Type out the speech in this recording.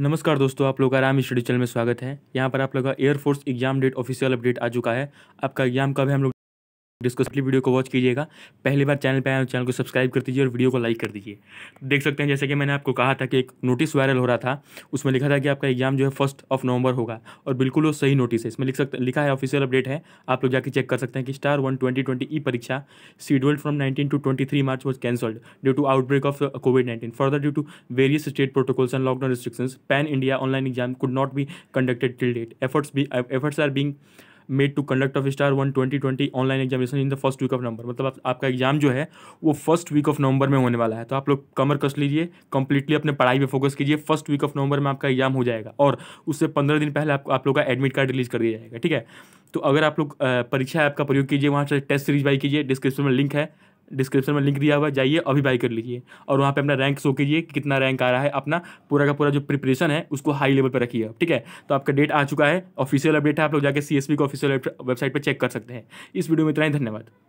नमस्कार दोस्तों आप लोग का राम स्टडी चैनल में स्वागत है यहाँ पर आप लोग का air force exam date official update आ चुका है आपका एग्जाम कब है हम लोग डिस्कस वीडियो को वॉच कीजिएगा पहली बार चैनल पर आए चैनल को सब्सक्राइब कर दीजिए और वीडियो को लाइक कर दीजिए देख सकते हैं जैसे कि मैंने आपको कहा था कि एक नोटिस वायरल हो रहा था उसमें लिखा था कि आपका एग्जाम जो है फर्स्ट ऑफ नवंबर होगा और बिल्कुल वो सही नोटिस है इसमें लिख सकते लिखा है ऑफिशियल अपडेट है आप लोग जाकर चेक कर सकते हैं कि स्टार वन ट्वेंटी ट्वेंटी ई परीक्षा scheduled from nineteen to twenty three March was cancelled due to outbreak of COVID nineteen further due to various state protocols and lockdown restriction pan India online exam could not be conducted till date efforts भी efforts are being made to conduct of star one twenty twenty online examination in the first week of November मतलब आप, आपका exam जो है वो first week of नवंबर में होने वाला है तो आप लोग कमर कस लीजिए कंप्लीटली अपने पढ़ाई पर फोकस कीजिए फर्स्ट वीक ऑफ नवंबर में आपका एग्जाम हो जाएगा और उससे पंद्रह दिन पहले आप, आप लोग का एडमिट कार्ड रिलीज कर दिया जाएगा ठीक है तो अगर आप लोग परीक्षा ऐप का प्रयोग कीजिए वहाँ से टेस्ट सीरीज बाई कीजिए डिस्क्रिप्शन में लिंक है डिस्क्रिप्शन में लिंक दिया हुआ है जाइए अभी बाई कर लीजिए और वहाँ पे अपना रैंक शो कीजिए कि कितना रैंक आ रहा है अपना पूरा का पूरा जो प्रिपरेशन है उसको हाई लेवल पर रखिए ठीक है तो आपका डेट आ चुका है ऑफिशियल अपडेट है आप लोग जाकर सी एस बी को ऑफिशियल वेबसाइट पर चेक कर सकते हैं इस वीडियो में इतना ही धन्यवाद